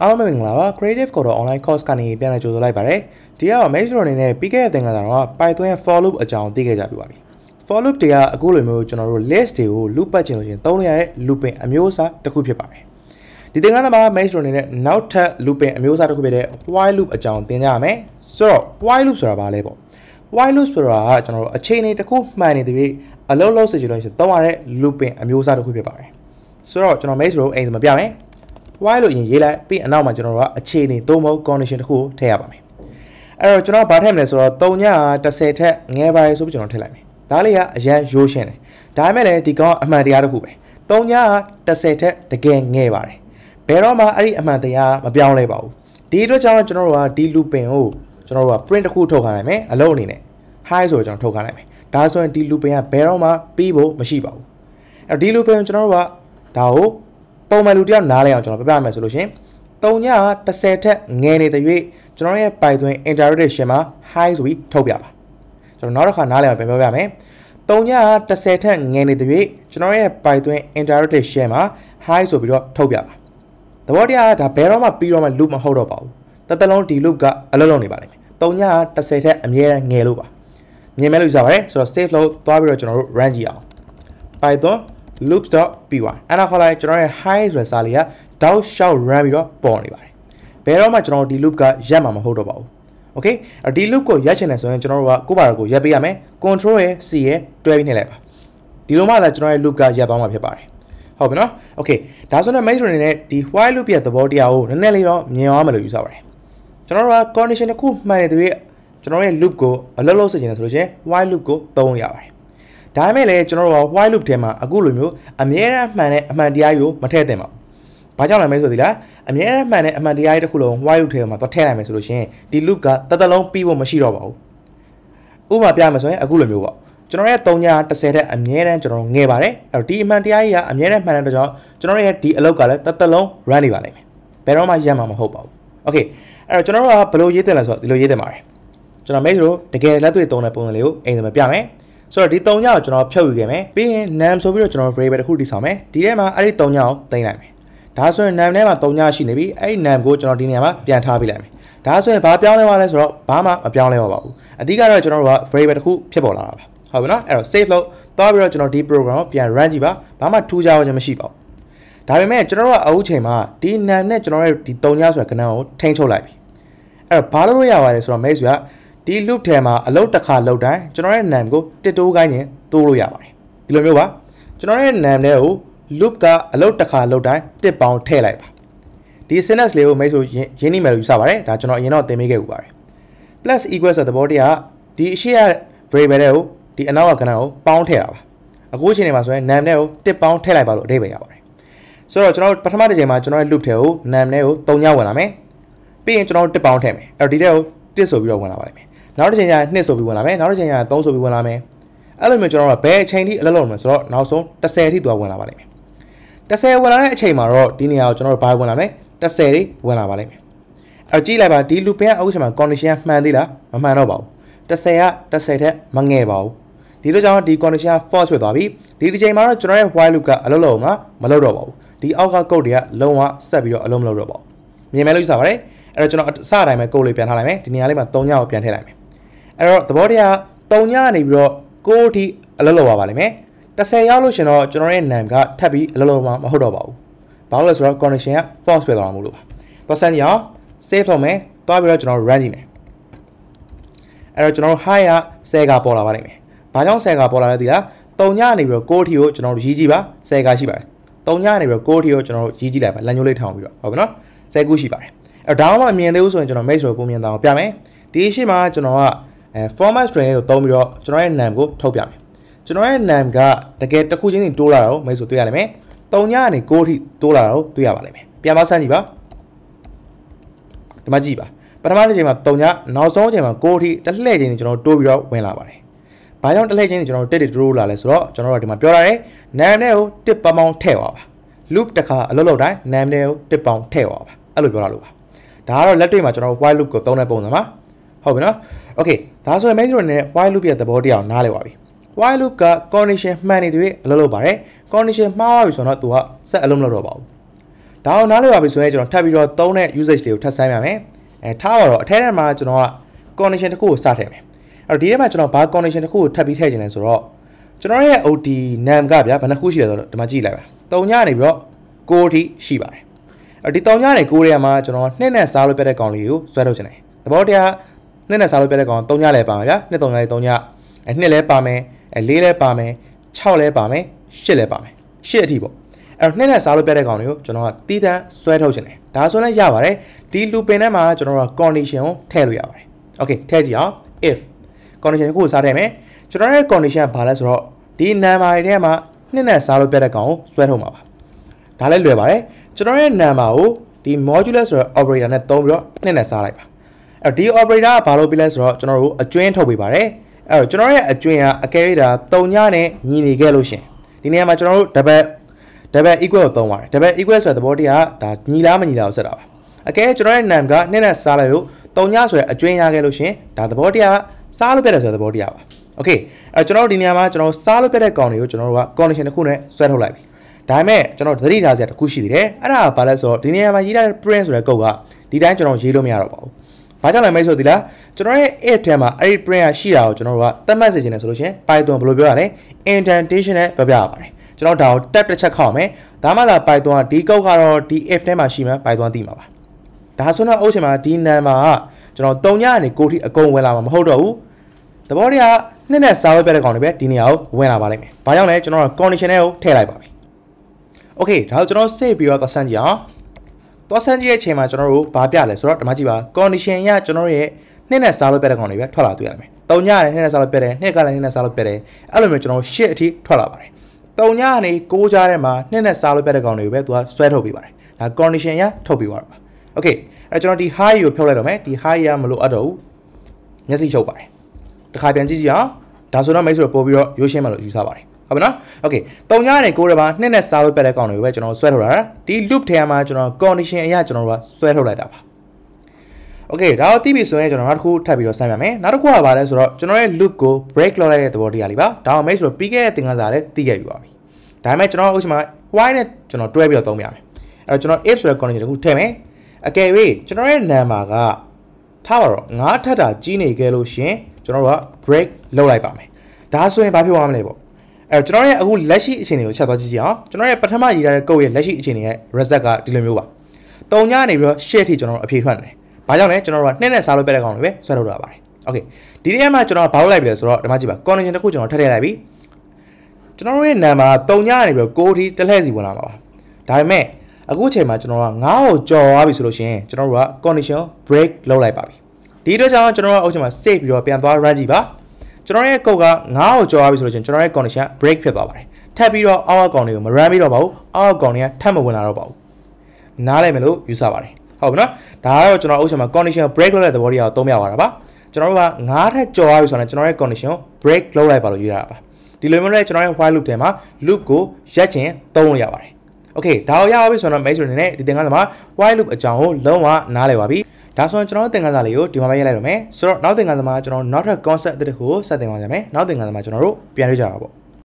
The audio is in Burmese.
အားလုံးပဲမင်္ဂလာပါ Creative Code Online Course ကနေပြန်လည်ကြိုဆိုလိုက်ပါရစေဒီကတော့ Major အနေနဲ့ပြီးခဲ့တဲ့သင်ခန်းစာတော့ Python ရဲ့ for loop အကြောင်းသိခဲ့ကြပြီပါပြီ for loop တွေကအခုလိုမျိုးကျွန်တော်တို့ list တွေကို loop ပတ်ချင်လို့ရှင်သုံးရတဲ့ looping အမျိုးအစားတစ်ခုဖြစ်ပါတယ်ဒီသင်ခန်းစာမှာ Major အနေနဲ့နောက်ထပ် looping အမျိုးအစားတစ်ခုဖြစ်တဲ့ while loop အကြောင်းသင်ကြရမယ်ဆိုတော့ while loop ဆိုတာဘာလဲပေါ့ while loop ဆိုတာကကျွန်တော်တို့အချိန်တွေတစ်ခုမှန်နေတဲ့ပြီအလုံးလုံးစေချင်လို့ရှင်သုံးရတဲ့ looping အမျိုးအစားတစ်ခုဖြစ်ပါတယ်ဆိုတော့ကျွန်တော် Major ကိုအိမ်စမပြမယ် why လို့ရင်ရေးလိုက်ပြီးအနောက်မှာကျွန်တော်တို့ကအခြေအနေသို့မဟုတ် condition တစ်ခုကိုထည့်ရပါမယ်အဲ့တော့ကျွန်တော်ဗားထည့်မလဲဆိုတော့3ည30ထက်ငယ်ပါတယ်ဆိုပြီးကျွန်တော်ထည့်လိုက်မယ်ဒါလေးကအရန်ရိုးရှင်းတယ်ဒါပေမဲ့လည်းဒီကောင်အမှန်တရားတစ်ခုပဲ3ည30ထက်တကယ်ငယ်ပါတယ်ဘယ်တော့မှအဲ့ဒီအမှန်တရားမပြောင်းလဲပါဘူးဒီအတွက်ကြောင့်ကျွန်တော်တို့ကဒီလူပင်ကိုကျွန်တော်တို့က print တစ်ခုထုတ်ခိုင်းလိုက်မယ်အလုံးအနေနဲ့ high ဆိုတော့ကျွန်တော်ထုတ်ခိုင်းလိုက်မယ်ဒါဆိုရင်ဒီလူပင်ကဘယ်တော့မှပြီးဖို့မရှိပါဘူးအဲ့တော့ဒီလူပင်ကိုကျွန်တော်တို့ကဒါကိုပုံမှန်လူတယောက်နားလဲအောင်ကျွန်တော်ပြပြမယ်ဆိုလို့ရှင်၃ည30ထက်ငယ်နေတဲ့၍ကျွန်တော်ရဲ့ Python interpretation မှာ high ဆိုပြီးထုတ်ပြပါကျွန်တော်နောက်တစ်ခါနားလဲအောင်ပြန်ပြောပြမယ်၃ည30ထက်ငယ်နေတဲ့၍ကျွန်တော်ရဲ့ Python interpretation မှာ high ဆိုပြီးတော့ထုတ်ပြပါသဘောတရားကဒါဘယ်တော့မှပြီးတော့မှ loop မဟုတ်တော့ပါဘူးတသက်လုံးဒီ loop ကအလုံးလုံးနေပါလိမ့်မယ်၃ည30ထက်အမြဲတမ်းငယ်လို့ပါမြင်မဲ့လို့ယူဆပါတယ်ဆိုတော့ save လို့သွားပြီးတော့ကျွန်တော်တို့ run ကြည့်အောင် python loops.py အဲ့ဒါခေါ်လိုက်ကျွန်တော်ရဲ့ high ဆိုတဲ့စာလေးက dot shout run ပြီးတော့ပေါ်နေပါတယ်ဘယ်တော့မှကျွန်တော်ဒီ loop ကရက်မှာမဟုတ်တော့ပါဘူး okay ဒီ loop ကိုရက်ချင်တယ်ဆိုရင်ကျွန်တော်တို့ကကိုယ့်ဘာကိုရက်ပေးရမယ် control ရယ် c ရယ်တွဲပြီးနေလိုက်ပါဒီလိုမှသာကျွန်တော်ရဲ့ loop ကရက်သွားမှာဖြစ်ပါတယ်ဟုတ်ပြီနော် okay ဒါဆိုရင် matrix အနေနဲ့ဒီ while loop ရဲ့သဘောတရားကိုနည်းနည်းလေးတော့မြင်အောင်မလို့ယူဆပါတယ်ကျွန်တော်တို့က condition တစ်ခုမှန်တဲ့သူရဲ့ကျွန်တော်ရဲ့ loop ကိုအလုပ်လုပ်စေချင်တယ်ဆိုလို့ရှင် while loop ကိုသုံးရပါတယ်ဒါမှမဟုတ်လည်းကျွန်တော်တို့က while loop ထဲမှာအခုလိုမျိုးအမြဲတမ်းမှန်တဲ့အမှန်တရားကိုမထည့်သင့်ပါဘူး။ဘာကြောင့်လဲမဲဆိုသီလားအမြဲတမ်းမှန်တဲ့အမှန်တရားတွေတစ်ခုလုံး while loop ထဲမှာသွားထည့်နိုင်မယ်ဆိုလို့ရှိရင်ဒီ loop ကတစ်သက်လုံးပြီးဖို့မရှိတော့ပါဘူး။ဥပမာပြမယ်ဆိုရင်အခုလိုမျိုးပေါ့ကျွန်တော်ရဲ့3ည30တဲ့အမြဲတမ်းကျွန်တော်ငယ်ပါတယ်။အဲ့တော့ဒီအမှန်တရားကြီးကအမြဲတမ်းမှန်တဲ့ကြောင့်ကျွန်တော်ရဲ့ဒီအလုပ်ကလည်းတစ်သက်လုံး run နေပါလိမ့်မယ်။ဘယ်တော့မှရပ်မှာမဟုတ်ပါဘူး။ Okay အဲ့တော့ကျွန်တော်တို့ကဘယ်လိုရေးတယ်လဲဆိုတော့ဒီလိုရေးတယ်ပါတယ်။ကျွန်တော်မိတ်ဆွေတို့တကယ်လက်တွေ့သုံးတဲ့ပုံစံလေးကိုအိမ်ထဲမှာပြမယ်။ဆိုတော့ဒီ၃ညကိုကျွန်တော်ဖြုတ်ယူခဲ့မယ်ပြီးရင် num ဆိုပြီးတော့ကျွန်တော် variable တစ်ခုတည်ဆောင်မယ်ဒီထဲမှာအဲ့ဒီ၃ညကိုသိမ်းလိုက်မယ်ဒါဆိုရင် num ထဲမှာ၃ညရှိနေပြီအဲ့ဒီ num ကိုကျွန်တော်ဒီနေရာမှာပြန်ထားပေးလိုက်မယ်ဒါဆိုရင်ဘာပြောင်းလဲသွားလဲဆိုတော့ဘာမှမပြောင်းလဲပါဘူးအဓိကတော့ကျွန်တော်တို့က variable တစ်ခုဖြစ်ပေါ်လာတာပါဟုတ်ပြီနော်အဲ့တော့ save လုပ်သွားပြီးတော့ကျွန်တော်ဒီ program ကိုပြန် run ကြည့်ပါဘာမှထူးခြားခြင်းမရှိပါဘူးဒါပေမဲ့ကျွန်တော်တို့ကအခုချိန်မှာဒီ num နဲ့ကျွန်တော်ရဲ့ဒီ၃ညဆိုတာကဏ္ဍကိုထိန်းချုပ်လိုက်ပြီအဲ့တော့ဘာလုပ်လို့ရပါလဲဆိုတော့မိတ်ဆွေကဒီ loop ထဲမှာအလုတ်တစ်ခါလုတ်တိုင်းကျွန်တော်ရဲ့ name ကိုတစ်တိုးခိုင်းရင်တိုးလို့ရပါတယ်ဒီလိုမျိုးပါကျွန်တော်ရဲ့ name တွေကို loop ကအလုတ်တစ်ခါလုတ်တိုင်းတစ်ပေါင်းထည့်လိုက်ပါဒီ synapse လေးကိုမိတ်ဆိုရင်းနှီးမယ်လို့ယူဆပါတယ်ဒါကျွန်တော်အရင်တော့သင်ပေးခဲ့ဦးပါတယ် plus equal ဆိုတဲ့သဘောတရားဒီအရှိရ variable တွေကိုဒီအနောက်ကကဏ္ဍကိုပေါင်းထည့်တာပါအခုအချိန်တွေမှာဆိုရင် name တွေကိုတစ်ပေါင်းထည့်လိုက်ပါလို့အဓိပ္ပာယ်ရပါတယ်ဆိုတော့ကျွန်တော်ပထမတစ်ချိန်မှာကျွန်တော်ရဲ့ loop ထဲကို name တွေကို၃ညဝင်လာမယ်ပြီးရင်ကျွန်တော်တစ်ပေါင်းထည့်မယ်အဲ့တော့ဒီထဲကိုတစ်ဆိုပြီးတော့ဝင်လာပါလိမ့်မယ်နောက်တစ်ချိန်ကျရင်2ဆိုပြီးဝင်လာမယ်နောက်တစ်ချိန်ကျရင်3ဆိုပြီးဝင်လာမယ်အဲ့လိုမျိုးကျွန်တော်တို့ကဘယ်အချိန်ထိအလုပ်လုပ်မှာဆိုတော့နောက်ဆုံး30ထိသူကဝင်လာပါလိမ့်မယ်30ဝင်လာတဲ့အချိန်မှာတော့ဒီနေရာကိုကျွန်တော်တို့ဘာဝင်လာမလဲ30ထိဝင်လာပါလိမ့်မယ်အဲ့ကြည့်လိုက်ပါဒီလူပင်ကအခုချိန်မှာ condition ကမှန်သေးလားမမှန်တော့ပါဘူး30က30ထက်မငယ်ပါဘူးဒီလိုကြောင့်ဒီ condition က false ဖြစ်သွားပြီဒီဒီချိန်မှာတော့ကျွန်တော်ရဲ့ while loop ကအလုပ်လုပ်မှာမလုပ်တော့ပါဘူးဒီအောက်က code တွေကလုံးဝဆက်ပြီးတော့အလုပ်မလုပ်တော့ပါဘူးမြင်မယ်လို့ယူဆပါတယ်အဲ့တော့ကျွန်တော်အစအတိုင်းပဲ code လေးပြန်ထားလိုက်မယ်ဒီနေရာလေးမှာ3ညကိုပြန်ထည့်လိုက်မယ်အဲ့တော့သဘောတရား၃ညနေပြီးတော့9အထိအလုပ်လုပ်ပါပါလိမ့်မယ်10ရောက်လို့ရှင်တော့ကျွန်တော်ရဲ့နံကထပ်ပြီးအလုပ်လုပ်မှာမဟုတ်တော့ပါဘူးဘာလို့လဲဆိုတော့ condition က false ပဲသွားမှာမလို့ပါသွားစမ်းကြအောင် save လုပ်မယ်သွားပြီးတော့ကျွန်တော် run ကြည့်မယ်အဲ့တော့ကျွန်တော် high က10ကပေါ်လာပါလိမ့်မယ်ဘာကြောင့်10ကပေါ်လာလဲသိလား3ညနေပြီးတော့6ထီကိုကျွန်တော်တို့ရေးကြည့်ပါ10ကရှိပါတယ်3ညနေပြီးတော့6ထီကိုကျွန်တော်တို့ရေးကြည့်လိုက်ပါလမ်းညိုးလေးထောင်ပြီးတော့ဟုတ်ကဲ့နော်10ခုရှိပါတယ်အဲ့တော့ဒါမှမမြင်သေးဘူးဆိုရင်ကျွန်တော် make sure ပုံမြင်တာအောင်ပြမယ်ဒီအရှိမှာကျွန်တော်ကအဲ format string လေးကိုသုံးပြီးတော့ကျွန်တော်ရဲ့ num ကို ထုတ်ပြမယ်ကျွန်တော်ရဲ့ num ကတကယ်တစ်ခုချင်းစီတိုးလာတာကိုမိတ်ဆိုတွေ့ရလိမ့်မယ်၃ညကနေ9အထိတိုးလာတာကိုတွေ့ရပါလိမ့်မယ်ပြန်မဆန်းကြည့်ပါဒီမှာကြည့်ပါပထမတစ်ချိန်မှာ3ညနောက်ဆုံးအချိန်မှာ9အထိတလှည့်ချင်းကျွန်တော်တို့တိုးပြီးတော့ဝင်လာပါတယ်။ဘာကြောင့်တလှည့်ချင်းကျွန်တော်တို့တက်တက်တိုးလာလဲဆိုတော့ကျွန်တော်တို့ဒီမှာပြောထားတယ်။နာမ်နဲ့ကိုတစ်ပပေါင်းထည့်သွားပါ။ loop တစ်ခါအလုပ်လုပ်တိုင်းနာမ်နဲ့ကိုတစ်ပေါင်းထည့်သွားပါ။အဲ့လိုပြောတာလို့ပါ။ဒါကတော့လက်တွေ့မှာကျွန်တော် while loop ကိုသုံးတဲ့ပုံစံပါ။ဟုတ်ပြီနော်။ Okay ဒါဆိုရင် main နဲ့ while loop ရဲ့သဘောတရားကိုနားလည်ပါပြီ။ while loop က condition မှန်နေသေးအလုပ်လုပ်ပါတယ် condition မှားသွားပြီဆိုတော့သူကဆက်အလုပ်မလုပ်တော့ပါဘူးဒါအောင် နားလည်ပါပြီဆိုရင်ကျွန်တော်ထပ်ပြီးတော့သုံးတဲ့ usage တွေကိုထပ်ဆန်းပြမယ်အဲထားပါတော့အထက်ထဲမှာကျွန်တော်က condition တစ်ခုကိုစထည့်မယ်အဲ့တော့ဒီထဲမှာကျွန်တော်ဘာ condition တစ်ခုကိုထပ်ပြီးထည့်ခြင်းလဲဆိုတော့ကျွန်တော်ရဲ့ OD name ကဗျာဘယ်နှခုရှိလဲဆိုတော့ဒီမှာကြည့်လိုက်ပါတုံညနေပြီးတော့ကိုအထိရှိပါတယ်အဲ့ဒီတုံညနေကိုရဲ့မှာကျွန်တော်နှစ်နဲ့စားလို့ပြတဲ့ကောင်လေးကိုဆွဲထုတ်ခြင်းတယ်သဘောတရားနှစ်နဲ့စားလို့ပြတဲ့ကောင်3ညလဲပါမှာဗျာနှစ်3ညလဲ3ညအဲနှစ်လဲပါမယ်အဲ၄လဲပါမယ်6လဲပါမယ်၈လဲပါမယ်၈အထိပေါ့အဲ့တော့နှစ်နဲ့စားလို့ပြတဲ့ကောင်တွေကိုကျွန်တော်ကတီးတန်းဆွဲထုတ်ခြင်းတယ်ဒါဆိုလည်းရပါတယ်ဒီလူပင်ထဲမှာကျွန်တော်က condition ကိုထည့်လို့ရပါတယ် okay ထည့်ကြည့်အောင် if condition တစ်ခုကိုစားထည့်မယ်ကျွန်တော်ရဲ့ condition ကဘာလဲဆိုတော့ဒီ number တွေထဲမှာနှစ်နဲ့စားလို့ပြတဲ့ကောင်ကိုဆွဲထုတ်မှာပါဒါလည်းလွယ်ပါတယ်ကျွန်တော်ရဲ့ number ကိုဒီ modulus ဆိုတဲ့ operator နဲ့သုံးပြီးတော့နှစ်နဲ့စားလိုက်ပါအဲ့ဒီ operator ကဘာလုပ်ပြလဲဆိုတော့ကျွန်တော်တို့အကျွင်းထုတ်ပေးပါတယ်အဲ့တော့ကျွန်တော်ရဲ့အကျွင်းကအကယ်၍ဒါ3ညနဲ့ညီနေခဲ့လို့ရှင်ဒီနေရာမှာကျွန်တော်တို့ double double equal ကိုသုံးပါတယ် double equal ဆိုတဲ့သဘောတရားကဒါညီလားမညီလားကိုဆက်တာပါအကယ်ကျွန်တော်ရဲ့ num ကနှစ်နဲ့စားလိုက်လို့3ညဆိုတဲ့အကျွင်းရခဲ့လို့ရှင်ဒါသဘောတရားကစားလို့ပြတယ်ဆိုတဲ့သဘောတရားပါโอเคအဲကျွန်တော်တို့ဒီနေရာမှာကျွန်တော်စားလို့ပြတဲ့ကောင်တွေကိုကျွန်တော်တို့က condition တစ်ခုနဲ့ဆွဲထုတ်လိုက်ပြီဒါပေမဲ့ကျွန်တော်သတိထားစရာတစ်ခုရှိသေးတယ်အဲ့ဒါကဘာလဲဆိုတော့ဒီနေရာမှာရေးထားတဲ့ print ဆိုတဲ့ကုတ်ကဒီတိုင်းကျွန်တော်ရေးလို့မရတော့ပါဘူးဘာကြောင့်လဲမိတ်ဆိုဒီလားကျွန်တော်ရဲ့ if ထဲမှာအဲ့ဒီ print ရှိတာကိုကျွန်တော်တို့ကသတ်မှတ်စေချင်တယ်ဆိုလို့ရှင် Python ဘယ်လိုပြောရလဲ indentation နဲ့ပြောပြရပါတယ်ကျွန်တော်ဒါကို tab တစ်ချက်ခောက်မယ်ဒါမှသာ Python ကဒီကုတ်ကတော့ဒီ if ထဲမှာရှိမှ Python သိမှာပါဒါဆိုတော့အုပ်ချင်မှာဒီ number ကကျွန်တော်3ညကနေ6ထိအကုန်ဝင်လာမှာမဟုတ်တော့ဘူးသဘောတရားနှစ်နဲ့စာဝတ်ပြတဲ့ကောင်တွေပဲဒီနေရာကိုဝင်လာပါလိမ့်မယ်ဘာကြောင့်လဲကျွန်တော်က condition တွေကိုထည့်လိုက်ပါပြီ okay ဒါဆိုကျွန်တော် save ပြီးတော့သတ်ဆန်းကြည့်အောင်သွားဆန်းကြည့်တဲ့အချိန်မှာကျွန်တော်တို့ဘာပြလဲဆိုတော့ဒီမှာကြည့်ပါ condition ရကျွန်တော်ရဲ့နှစ်နဲ့စားလို့ပြတဲ့ကောင်တွေပဲထွက်လာတွေ့ရမယ်။တုံညလည်းနှစ်နဲ့စားလို့ပြတယ်၊နှစ်ကလည်းနှစ်နဲ့စားလို့ပြတယ်။အဲ့လိုမျိုးကျွန်တော်ရှစ်အထိထွက်လာပါတယ်။တုံညကနေကိုးကြားထဲမှာနှစ်နဲ့စားလို့ပြတဲ့ကောင်တွေပဲသူကဆွဲထုတ်ပေးပါတယ်။ဒါ condition ရထုတ်ပေးပါတော့။ Okay အဲ့ကျွန်တော်ဒီ high ကိုဖြုတ်လိုက်တော့မယ်။ဒီ high ရမလို့အပ်တော့ဘူး။မျက်စိချုပ်ပါတယ်။တစ်ခါပြန်ကြည့်ကြည့်အောင်။ဒါဆိုတော့မိတ်ဆွေပို့ပြီးတော့ရိုးရှင်းမှလို့ယူဆပါတယ်။ဟုတ်ပါနော်โอเคတုံညာနဲ့ကိုယ်တပါနှစ်နဲ့စာဝေးပက်တဲ့ကောင်တွေပဲကျွန်တော်ဆွဲထုတ်လာတာဒီ loop ထဲမှာကျွန်တော် condition အရကျွန်တော်တို့ကဆွဲထုတ်လိုက်တာပါโอเคဒါတော့သိပြီဆိုရင်ကျွန်တော်နောက်တစ်ခုထပ်ပြီးတော့ဆက်ပြမယ်နောက်တစ်ခုကဘာလဲဆိုတော့ကျွန်တော်ရဲ့ loop ကို break လုပ်လိုက်တဲ့သဘောတရားလေးပါဒါအောင်မိတ်ဆိုတော့ပြီးခဲ့တဲ့သင်ခန်းစာလည်းသိခဲ့ပြီပါပြီဒါပေမဲ့ကျွန်တော်အခုချိန်မှာ why နဲ့ကျွန်တော်တွဲပြီးတော့သုံးပြမယ်အဲ့တော့ကျွန်တော် if ဆိုတဲ့ condition တစ်ခုထည့်မယ်အကယ်၍ကျွန်တော်ရဲ့ number ကထားပါတော့ငါးထပ်တာကြီးနေခဲ့လို့ရှင် ကျွန်တော်တို့က break လုပ်လိုက်ပါမယ်ဒါဆိုရင်ဘာဖြစ်သွားမလဲပေါ့အဲ့တော့ကျွန်တော်ရဲ့အခုလက်ရှိအခြေအနေကိုချက်သွားကြည့်ကြအောင်ကျွန်တော်ရဲ့ပထမရည်ရတဲ့ကုတ်ရဲ့လက်ရှိအခြေအနေရဲ့ result ကဒီလိုမျိုးပါတုံညနေပြီးတော့ share ထိကျွန်တော်အဖြေထွက်နေတယ်ဘာကြောင့်လဲကျွန်တော်တို့ကနှင်းနဲ့စားလို့ပြတဲ့ကောင်တွေပဲဆွဲထုတ်ရပါတယ်โอเคဒီနေ့မှာကျွန်တော်ဘာလုပ်လိုက်ပြီလဲဆိုတော့ဒီမှာကြည့်ပါ connection တစ်ခုကျွန်တော်ထပ်ထည့်လိုက်ပြီကျွန်တော်တို့ရဲ့ number တုံညနေပြီးတော့6ထိတစ်လှည့်စီဝင်လာမှာပါဒါပေမဲ့အခုချိန်မှာကျွန်တော်က9ကိုကြော်သွားပြီဆိုလို့ရှိရင်ကျွန်တော်တို့က condition break လုပ်လိုက်ပါပြီဒီအတွက်ကြောင့်ကျွန်တော်တို့အခုချိန်မှာ save ပြီးတော့ပြန်သွား run ကြည့်ပါကျွန်တော်ရဲ့ကုတ်က9ကိုကျော်သွားပြီဆိုလို့ချင်းကျွန်တော်ရဲ့ condition break ဖြစ်သွားပါတယ်ထပ်ပြီးတော့ our ကောင်တွေကိုမ run ပြီးတော့ပါဘူး our ကောင်တွေကထပ်မဝင်လာတော့ပါဘူးနားလည်မယ်လို့ယူဆပါတယ်ဟုတ်ပြီနော်ဒါကတော့ကျွန်တော်အုပ်ချက်မှာ condition break လုပ်တဲ့သဘောတရားကိုသုံးပြပါတာပါကျွန်တော်တို့က9ထက်ကျော်သွားပြီဆိုတော့ကျွန်တော်ရဲ့ condition ကို break လုပ်လိုက်ပါလို့ယူရတာပါဒီလိုမျိုးလဲကျွန်တော်ရဲ့ while loop ထဲမှာ loop ကိုရက်ချင်သုံးလို့ရပါတယ် okay ဒါတော့ရပါပြီဆိုတော့ main ဆိုနေနဲ့ဒီသင်ခန်းစာမှာ while loop အကြောင်းကိုလုံးဝနားလည်ပါပြီဒါဆိုရင်ကျွန်တော်တို့သင်ခန်းစာလေးကိုဒီမှာပဲရိုက်လိုက်တော့မယ်ဆိုတော့နောက်သင်ခန်းစာမှာကျွန်တော်နောက်ထပ် concept အသစ်တစ်ခုကိုစတင်ပါကြမယ်နောက်သင်ခန်းစာမှာကျွန်တော်တို့ပြန်တွေ့ကြပါပေါ့